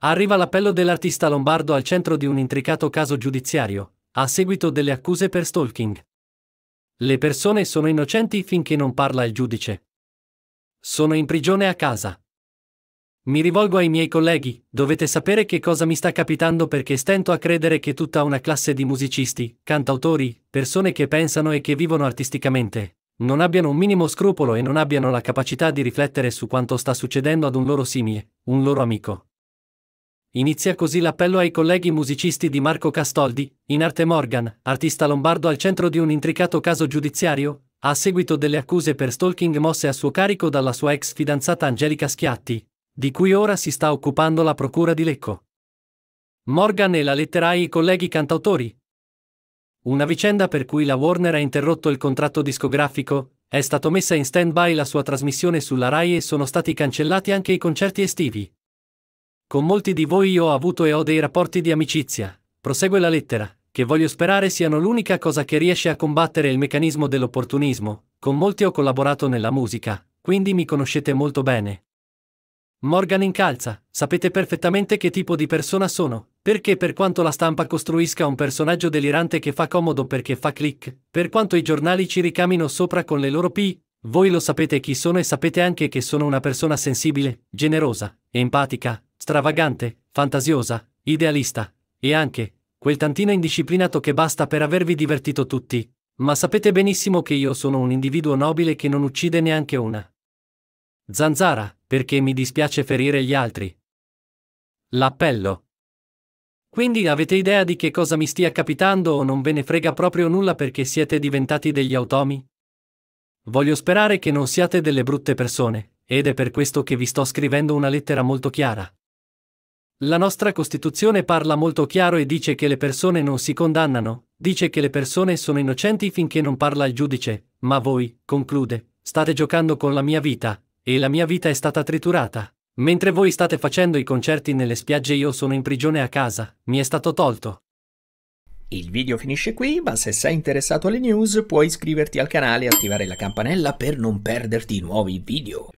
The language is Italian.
Arriva l'appello dell'artista lombardo al centro di un intricato caso giudiziario, a seguito delle accuse per stalking. Le persone sono innocenti finché non parla il giudice. Sono in prigione a casa. Mi rivolgo ai miei colleghi, dovete sapere che cosa mi sta capitando perché stento a credere che tutta una classe di musicisti, cantautori, persone che pensano e che vivono artisticamente, non abbiano un minimo scrupolo e non abbiano la capacità di riflettere su quanto sta succedendo ad un loro simile, un loro amico. Inizia così l'appello ai colleghi musicisti di Marco Castoldi, in arte Morgan, artista lombardo al centro di un intricato caso giudiziario, a seguito delle accuse per stalking mosse a suo carico dalla sua ex fidanzata Angelica Schiatti, di cui ora si sta occupando la procura di Lecco. Morgan e la lettera ai colleghi cantautori. Una vicenda per cui la Warner ha interrotto il contratto discografico, è stata messa in stand-by la sua trasmissione sulla RAI e sono stati cancellati anche i concerti estivi. Con molti di voi io ho avuto e ho dei rapporti di amicizia, prosegue la lettera, che voglio sperare siano l'unica cosa che riesce a combattere il meccanismo dell'opportunismo, con molti ho collaborato nella musica, quindi mi conoscete molto bene. Morgan incalza, sapete perfettamente che tipo di persona sono, perché per quanto la stampa costruisca un personaggio delirante che fa comodo perché fa click, per quanto i giornali ci ricamino sopra con le loro P, voi lo sapete chi sono e sapete anche che sono una persona sensibile, generosa, empatica, stravagante, fantasiosa, idealista, e anche quel tantino indisciplinato che basta per avervi divertito tutti, ma sapete benissimo che io sono un individuo nobile che non uccide neanche una. Zanzara, perché mi dispiace ferire gli altri. L'appello. Quindi avete idea di che cosa mi stia capitando o non ve ne frega proprio nulla perché siete diventati degli automi? Voglio sperare che non siate delle brutte persone, ed è per questo che vi sto scrivendo una lettera molto chiara. La nostra Costituzione parla molto chiaro e dice che le persone non si condannano, dice che le persone sono innocenti finché non parla il giudice, ma voi, conclude, state giocando con la mia vita, e la mia vita è stata triturata. Mentre voi state facendo i concerti nelle spiagge io sono in prigione a casa, mi è stato tolto. Il video finisce qui, ma se sei interessato alle news puoi iscriverti al canale e attivare la campanella per non perderti nuovi video.